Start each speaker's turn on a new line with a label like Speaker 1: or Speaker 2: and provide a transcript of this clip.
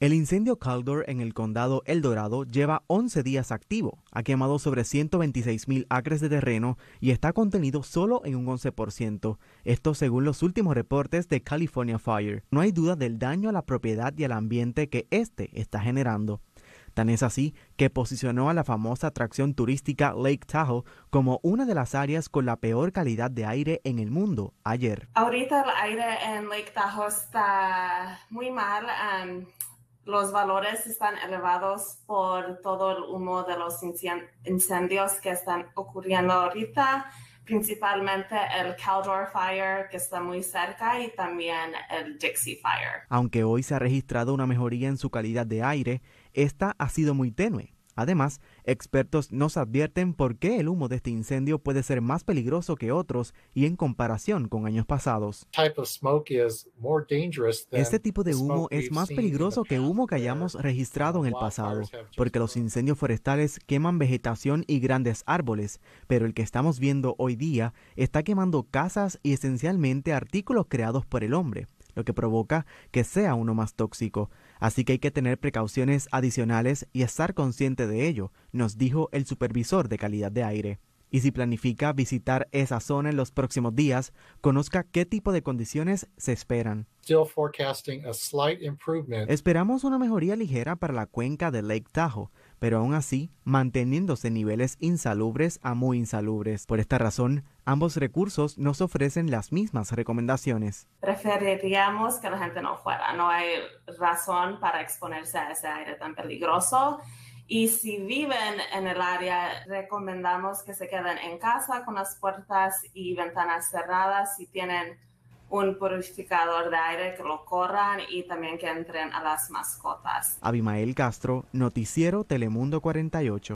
Speaker 1: El incendio Caldor en el condado El Dorado lleva 11 días activo, ha quemado sobre 126 mil acres de terreno y está contenido solo en un 11%, esto según los últimos reportes de California Fire. No hay duda del daño a la propiedad y al ambiente que este está generando. Tan es así que posicionó a la famosa atracción turística Lake Tahoe como una de las áreas con la peor calidad de aire en el mundo ayer.
Speaker 2: Ahorita el aire en Lake Tahoe está muy mal. Um, los valores están elevados por todo el humo de los incendios que están ocurriendo ahorita, principalmente el Caldor Fire que está muy cerca y también el Dixie Fire.
Speaker 1: Aunque hoy se ha registrado una mejoría en su calidad de aire, esta ha sido muy tenue Además, expertos nos advierten por qué el humo de este incendio puede ser más peligroso que otros y en comparación con años pasados.
Speaker 2: Este tipo de humo es más peligroso
Speaker 1: que humo que hayamos registrado en el pasado, porque los incendios forestales queman vegetación y grandes árboles, pero el que estamos viendo hoy día está quemando casas y esencialmente artículos creados por el hombre lo que provoca que sea uno más tóxico. Así que hay que tener precauciones adicionales y estar consciente de ello, nos dijo el supervisor de calidad de aire. Y si planifica visitar esa zona en los próximos días, conozca qué tipo de condiciones se esperan. Esperamos una mejoría ligera para la cuenca de Lake Tahoe pero aún así manteniéndose niveles insalubres a muy insalubres. Por esta razón, ambos recursos nos ofrecen las mismas recomendaciones.
Speaker 2: Preferiríamos que la gente no fuera, no hay razón para exponerse a ese aire tan peligroso. Y si viven en el área, recomendamos que se queden en casa con las puertas y ventanas cerradas si tienen un purificador de aire que lo corran y también que entren a las mascotas.
Speaker 1: Abimael Castro, Noticiero Telemundo 48.